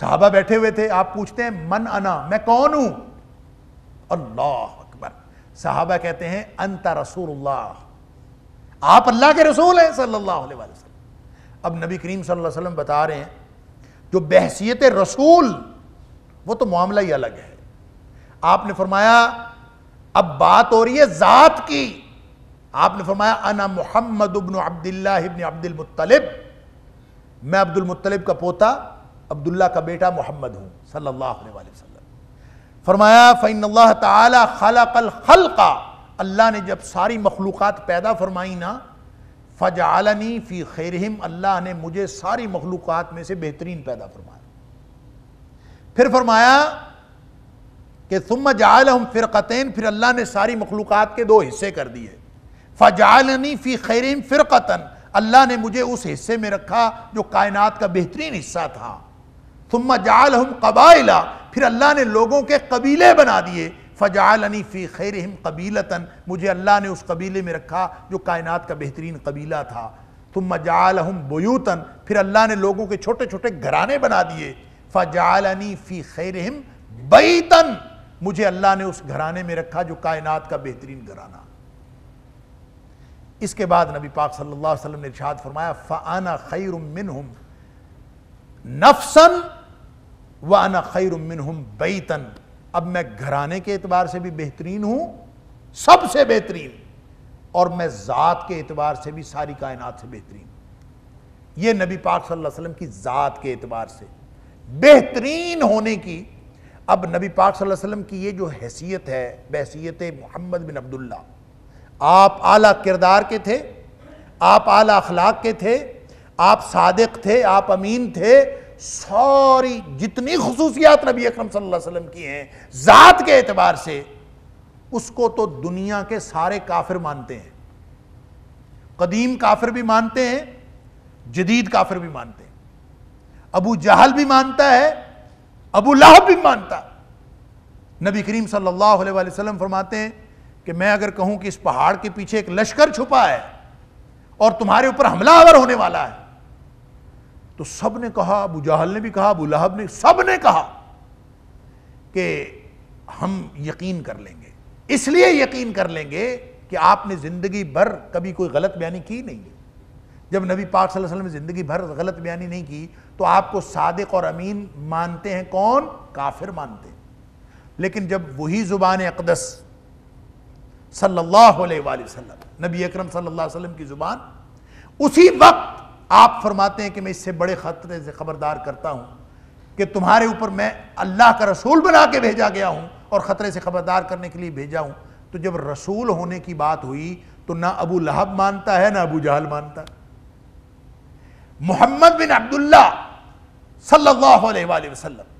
साहबा बैठे हुए थे आप पूछते हैं मन आना मैं कौन हूं अल्लाह अकबर साहबा कहते हैं अंता रसूल आप अल्लाह के रसूल हैं सल्लल्लाहु अलैहि वसल्लम अब नबी करीम सल्लल्लाहु अलैहि वसल्लम बता रहे हैं जो बहसीत रसूल वो तो मामला ही अलग है आपने फरमाया अब बात हो रही है ज़ात की आपने फरमाया अना मोहम्मद उबन अब्दुल्ला अब्दुल अब्दुलमतलब मैं अब्दुलमतलब का पोता अब्दुल्ला का बेटा मोहम्मद हूँ सल्लल्लाहु अलैहि वसल्लम फरमाया फ़ैन अल्लाह ताला अल्लाह ने जब सारी मखलूक़ात पैदा फरमाई ना फ़ज आलनी फ़ी खैरहम अल्लाह ने मुझे सारी मखलूक़ में से बेहतरीन पैदा फरमाया फिर फरमाया कि सुम जाल हम फ़िरक़तन फिर अल्लाह ने सारी मखलूक़ के दो हिस्से कर दिए फ़जालनी फ़ी फ़िर फ़िरक़तन अल्लाह ने मुझे उस हिस्से में रखा जो कायनात का बेहतरीन हिस्सा था सुम जाल हम कबाइला फिर अल्लाह ने लोगों के कबीले बना दिए फ़जालनी फ़ी खैर हम तन मुझे अल्लाह ने उस कबीले में रखा जो कायनात का बेहतरीन कबीला था तुम मजाल हम बयूतन फिर अल्लाह ने लोगों के छोटे छोटे घराने बना दिए फ़जालनी फ़ी खैर हम बैतन मुझे अल्लाह ने उस घराने में रखा जो कायनात का बेहतरीन घराना इसके बाद नबी पाक सल्लल्लाहु अलैहि वसल्लम ने इरशाद फरमाया फ़ाना खैर मिन हम नफसन वाना खैर मिन हम बैतन अब मैं घराने के एतबार से भी बेहतरीन हूं सबसे बेहतरीन और मैं ज़ात के एतबार से भी सारी कायनात से बेहतरीन ये नबी पाक सल्लल्लाहु अलैहि वसल्लम की ज़ात के एतबार से बेहतरीन होने की अब नबी पाक सल्लल्लाहु अलैहि वसल्लम की ये जो हैसियत है बहसीत मोहम्मद बिन अब्दुल्ला आप आला किरदार के थे आप आला अखलाक के थे आप सादक थे आप अमीन थे सारी जितनी खसूसियात नबी अक्रम सल्लाम की हैं ज़ात के एतबार से उसको तो दुनिया के सारे काफिर मानते हैं कदीम काफिर भी मानते हैं जदीद काफिर भी मानते हैं अबू जहल भी मानता है अबू लाहब भी मानता नबी करीम सल्लल्लाहु अलैहि वसल्लम फरमाते हैं कि मैं अगर कहूं कि इस पहाड़ के पीछे एक लश्कर छुपा है और तुम्हारे ऊपर हमला होने वाला है तो सब ने कहा अबू जहल ने भी कहा अबू लहब ने सब ने कहा कि हम यकीन कर लेंगे इसलिए यकीन कर लेंगे कि आपने ज़िंदगी भर कभी कोई गलत बयानी की नहीं है जब नबी पाक सल्लल्लाहु अलैहि वसल्लम ने ज़िंदगी भर गलत बयानी नहीं की तो आपको सादिक और अमीन मानते हैं कौन काफिर मानते हैं लेकिन जब वही ज़ुबान अकदस सल्लल्लाहु अलैहि वसल्लम नबी अकरम सल्लल्लाहु अलैहि वसल्लम की ज़ुबान उसी वक्त आप फरमाते हैं कि मैं इससे बड़े ख़तरे से ख़बरदार करता हूं कि तुम्हारे ऊपर मैं अल्लाह का रसूल बना के भेजा गया हूं और ख़तरे से ख़बरदार करने के लिए भेजा हूं तो जब रसूल होने की बात हुई तो ना अबू लहब मानता है ना अबू जहल मानता मोहम्मद बिन अब्दुल्ला सल्लल्लाहु अलैहि वसल्लम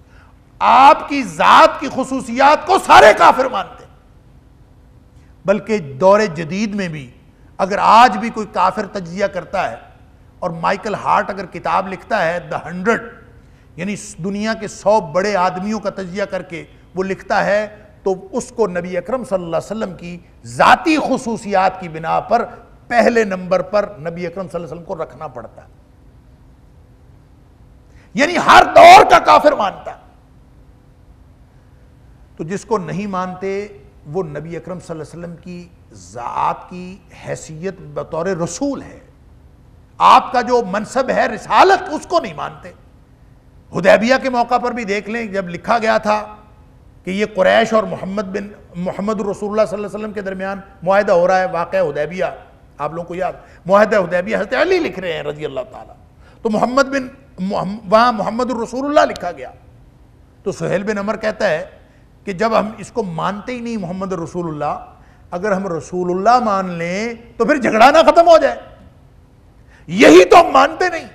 आपकी ज़ात की खसूसियात को सारे काफिर मानते बल्कि दौरे जदीद में भी अगर आज भी कोई काफिर तजिया करता है और माइकल हार्ट अगर किताब लिखता है द हंड्रेड यानी दुनिया के सौ बड़े आदमियों का तजिया करके वो लिखता है तो उसको नबी अकरम सल्लल्लाहु अलैहि वसल्लम की ज़ाती खसूसियात की बिना पर पहले नंबर पर नबी अकरम सल्लल्लाहु अलैहि वसल्लम को रखना पड़ता यानी हर दौर का काफिर मानता तो जिसको नहीं मानते वो नबी अकरम सल्लल्लाहु अलैहि वसल्लम की ज़ात की हैसियत बतौर रसूल है आपका जो मनसब है रिसालत उसको नहीं मानते हदैबिया के मौका पर भी देख लें जब लिखा गया था कि ये कुरैश और मोहम्मद बिन मोहम्मद रसूलुल्लाह सल्लल्लाहु अलैहि वसल्लम के दरमियान माहदा हो रहा है वाक़ उदैबिया आप लोगों को याद माहदा उदैबिया हजरत अली लिख रहे हैं रजी अल्लाह ताला तो मोहम्मद बिन वहाँ मोहम्मद रसूलुल्लाह लिखा गया तो सुहेल बिन अमर कहता है कि जब हम इसको मानते ही नहीं मोहम्मद रसूलुल्लाह अगर हम रसूलुल्लाह मान लें तो फिर झगड़ाना ख़त्म हो जाए यही तो हम मानते नहीं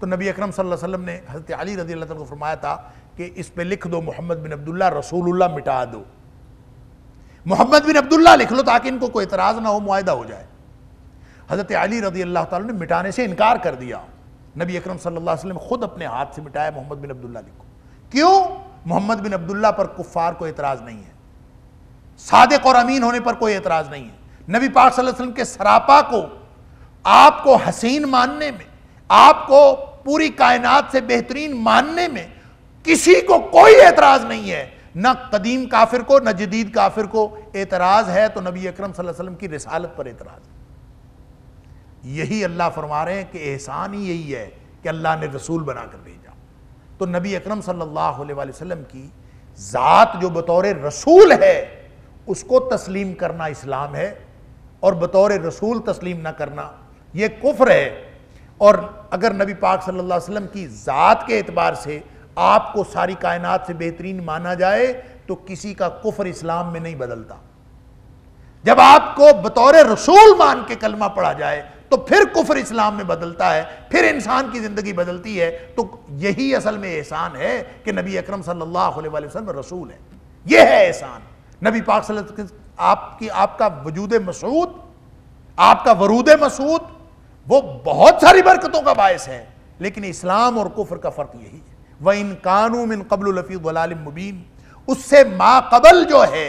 तो नबी अकरम सल्लल्लाहु अलैहि वसल्लम ने हज़रत अली रजी अल्लाह को फरमाया था कि इस पे लिख दो मोहम्मद बिन अब्दुल्ला रसूलुल्लाह मिटा दो मोहम्मद बिन अब्दुल्ला लिख लो ताकि इनको कोई इतराज़ ना हो माहा हो जाए हज़रत अली रजी अल्लाह ने मिटाने से इनकार कर दिया नबी अकरम सल्लल्लाहु अलैहि वसल्लम खुद अपने हाथ से मिटाया मोहम्मद बिन अब्दुल्ला लिखो क्यों मोहम्मद बिन अब्दुल्ला पर कुफ़ार को एतराज़ नहीं है सादक और अमीन होने पर कोई एतराज़ नहीं है नबी पाक सल्लल्लाहु अलैहि वसल्लम के सरापा को आपको हसीन मानने में आपको पूरी कायनात से बेहतरीन मानने में किसी को कोई एतराज नहीं है न कदीम काफिर को न जदीद काफिर को एतराज है तो नबी अकरम वसल्लम की रिसालत पर एतराज है यही अल्लाह फरमा रहे हैं कि एहसान ही यही है कि अल्लाह ने रसूल बनाकर भेजा तो नबी अकरम सल्लल्लाहु अलैहि वसल्लम की ज़ात जो बतौर रसूल है उसको तस्लीम करना इस्लाम है और बतौर रसूल तस्लीम ना करना ये कुफ्र है और अगर नबी पाक सल्लल्लाहु अलैहि वसल्लम की ज़ात के एतबार से आपको सारी कायनात से बेहतरीन माना जाए तो किसी का कुफ्र इस्लाम में नहीं बदलता जब आपको बतौर रसूल मान के कलमा पढ़ा जाए तो फिर कुफर इस्लाम में बदलता है फिर इंसान की ज़िंदगी बदलती है तो यही असल में एहसान है कि नबी अकरम सल्लल्लाहु अलैहि वसल्लम रसूल है यह है एहसान नबी पाक आपकी आपका वजूद मसूद आपका वरूद मसूद वो बहुत सारी बरकतों का बायस है लेकिन इस्लाम और कुफर का फ़र्क यही है वह इन कानून इन कबल लफ़ी मुबीन उससे माकबल जो है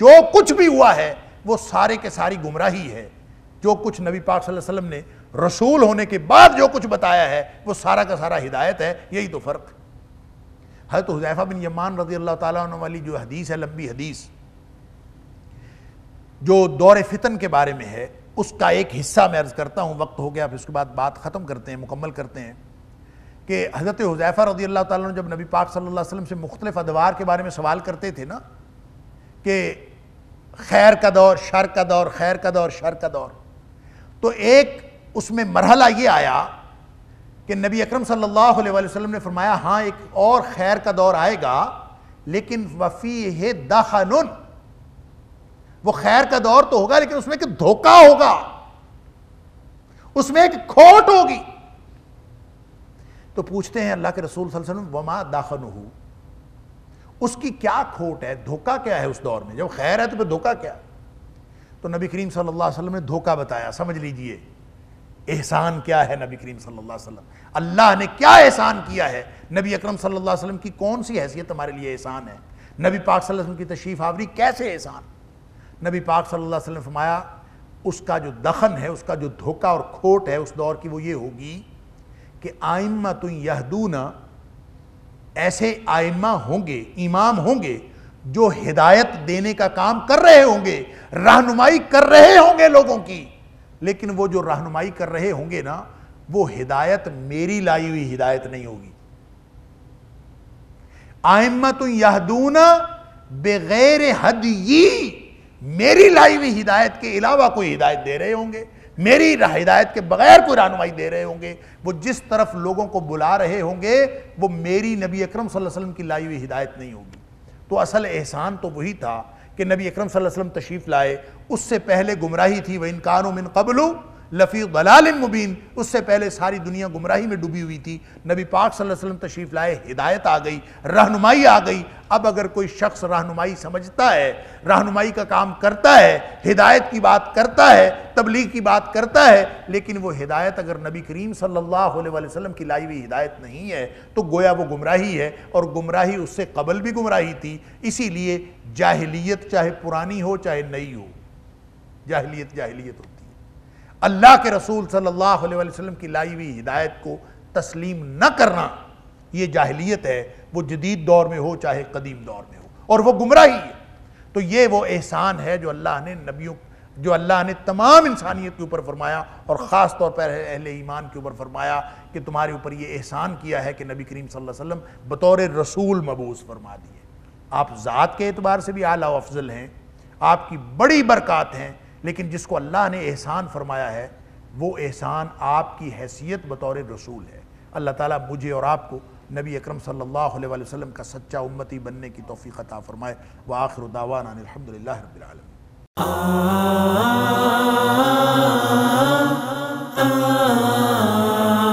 जो कुछ भी हुआ है वो सारे के सारी गुमराही है जो कुछ नबी पाक वसल्लम ने रसूल होने के बाद जो कुछ बताया है वो सारा का सारा हिदायत है यही तो फ़र्क है तो हुजैफा बिन यमान रजी अल्लाह ताली वाली जो हदीस है लंबी हदीस जो दौरे फितन के बारे में है उसका एक हिस्सा मैं अर्ज़ करता हूँ वक्त हो गया फिर उसके बाद बात ख़त्म करते हैं मुकम्मल करते हैं कि हज़रत हुजैफ़ा रदी अल्लाह ताली जब नबी पाक सल्लल्लाहु अलैहि वसल्लम से मुख्तलिफ़ अदवार के बारे में सवाल करते थे ना कि खैर का दौर शर का दौर खैर का दौर शर का दौर तो एक उसमें मरहला ये आया कि नबी अकरम सल्लल्लाहु अलैहि वसल्लम ने फरमाया हाँ एक और खैर का दौर आएगा लेकिन वफ़ी है दाखानुन वो खैर का दौर तो होगा लेकिन उसमें एक धोखा होगा उसमें एक खोट होगी तो पूछते हैं अल्लाह के रसूल वसल्लम वमा दाखन उसकी क्या खोट है धोखा क्या है उस दौर में जब खैर है तो फिर धोखा क्या तो नबी करीम सल्लल्लाहु अलैहि वसल्लम ने धोखा बताया समझ लीजिए एहसान क्या है नबी करीम सल्लल्लाहु अलैहि वसल्लम अल्लाह ने क्या एहसान किया है नबी अकरम सल्लल्लाहु अलैहि वसल्लम की कौन सी हैसियत हमारे लिए एहसान है नबी पाक सल्लल्लाहु अलैहि वसल्लम की तशरीफ आवरी कैसे एहसान नबी पाक सल्लल्लाहु अलैहि वसल्लम फरमाया उसका जो दखन है उसका जो धोखा और खोट है उस दौर की वो ये होगी कि आइम्मा तो यहदूना ऐसे आइम्मा होंगे इमाम होंगे जो हिदायत देने का काम कर रहे होंगे रहनुमाई कर रहे होंगे लोगों की लेकिन वो जो रहनुमाई कर रहे होंगे ना वो हिदायत मेरी लाई हुई हिदायत नहीं होगी आइम्मा तो यहदूना बगैर हद मेरी लाई हुई हिदायत के अलावा कोई हिदायत दे रहे होंगे मेरी हिदायत के बगैर कोई रहनुमाई दे रहे होंगे वो जिस तरफ लोगों को बुला रहे होंगे वो मेरी नबी अकरम वसल्लम की लाई हुई हिदायत नहीं होगी तो असल एहसान तो वही था कि नबी अकरम वसल्लम तशरीफ़ लाए उससे पहले गुमराही थी वह इनकानों में कबलू लफ़ी दलाल मुबीन उससे पहले सारी दुनिया गुमराही में डूबी हुई थी नबी पाक सल्लल्लाहु अलैहि वसल्लम तशरीफ़ लाए हिदायत आ गई रहनुमाई आ गई अब अगर कोई शख्स रहनुमाई समझता है रहनुमाई का काम करता है हिदायत की बात करता है तबलीग की बात करता है लेकिन वो हिदायत अगर नबी करीम सल्लल्लाहु अलैहि वसल्लम की लाई हुई हिदायत नहीं है तो गोया वो गुमराही है और गुमराही उससे कबल भी गुमराही थी इसीलिए जाहलीत चाहे पुरानी हो चाहे नई हो जाहलीत जाहलीत हो अल्लाह के रसूल सल्लल्लाहु अलैहि वसल्लम की लाई हुई हिदायत को तस्लीम न करना ये जाहलीत है वो जदीद दौर में हो चाहे कदीम दौर में हो और गुमराह गुमराही है तो ये वो एहसान है जो अल्लाह ने नबियों जो अल्लाह ने तमाम इंसानियत के ऊपर फरमाया और ख़ास तौर पर अहल ईमान के ऊपर फरमाया कि तुम्हारे ऊपर ये एहसान किया है कि नबी करीम वसल्लम बतौर रसूल मबूस फरमा दिए आप ज़ात के अतबार से भी आला अफजल हैं आपकी बड़ी बरक़ात हैं लेकिन जिसको अल्लाह ने एहसान फरमाया है वो एहसान आपकी हैसियत बतौर रसूल है अल्लाह ताला मुझे और आपको नबी अकरम सल्लल्लाहु अलैहि वसल्लम का सच्चा उम्मती बनने की तोफ़ी अता फ़रमाए व आखिर दावाना अलहमदिल्ला